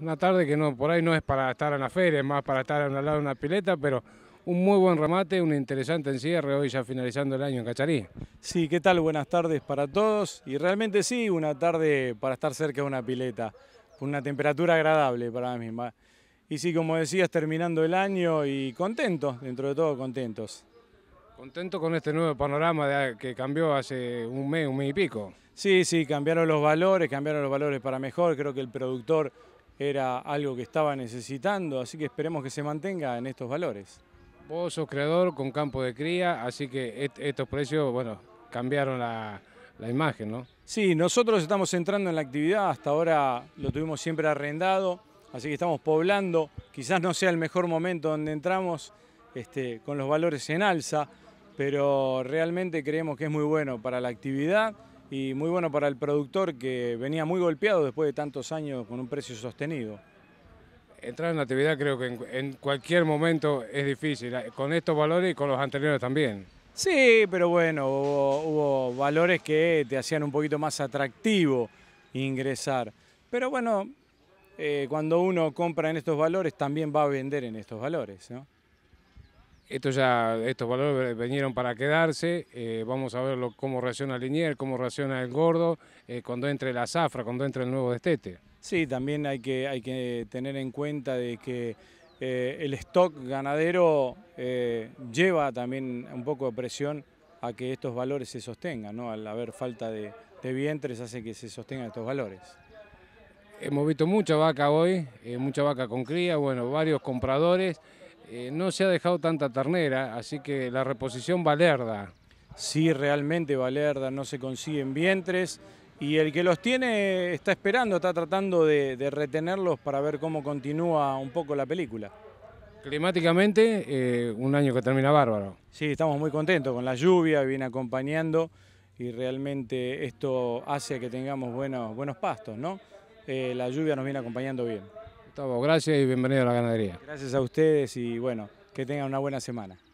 Una tarde que no, por ahí no es para estar en la feria, es más para estar al lado de una pileta, pero un muy buen remate, un interesante encierre hoy ya finalizando el año en Cacharí. Sí, ¿qué tal? Buenas tardes para todos. Y realmente sí, una tarde para estar cerca de una pileta, con una temperatura agradable para mí misma. Y sí, como decías, terminando el año y contentos, dentro de todo contentos. Contento con este nuevo panorama que cambió hace un mes, un mes y pico. Sí, sí, cambiaron los valores, cambiaron los valores para mejor. Creo que el productor era algo que estaba necesitando, así que esperemos que se mantenga en estos valores. Vos sos creador con campo de cría, así que estos precios, bueno, cambiaron la, imagen, ¿no? Sí, nosotros estamos entrando en la actividad, hasta ahora lo tuvimos siempre arrendado, así que estamos poblando, quizás no sea el mejor momento donde entramos este, con los valores en alza, pero realmente creemos que es muy bueno para la actividad y muy bueno para el productor que venía muy golpeado después de tantos años con un precio sostenido. Entrar en la actividad creo que en, cualquier momento es difícil, eh, con estos valores y con los anteriores también. Sí, pero bueno, hubo, valores que te hacían un poquito más atractivo ingresar. Pero bueno, eh, cuando uno compra en estos valores, también va a vender en estos valores, ¿no? Esto ya, estos valores vinieron para quedarse, eh, vamos a ver cómo reacciona Linier, cómo reacciona el gordo, eh, cuando entre la zafra, cuando entre el nuevo destete. Sí, también hay que, hay que tener en cuenta de que eh, el stock ganadero lleva también un poco de presión a que estos valores se sostengan, al haber falta de, de vientres hace que se sostengan estos valores. Hemos visto mucha vaca hoy, mucha vaca con cría, bueno, varios compradores. Eh, no se ha dejado tanta ternera, así que la reposición Valerda. Sí, realmente Valerda, no se consiguen vientres y el que los tiene está esperando, está tratando de, retenerlos para ver cómo continúa un poco la película. Climáticamente, eh, un año que termina bárbaro. Sí, estamos muy contentos con la lluvia, viene acompañando y realmente esto hace que tengamos buenos, pastos, ¿no? Eh, la lluvia nos viene acompañando bien gracias y bienvenido a la ganadería. Gracias a ustedes y bueno, que tengan una buena semana.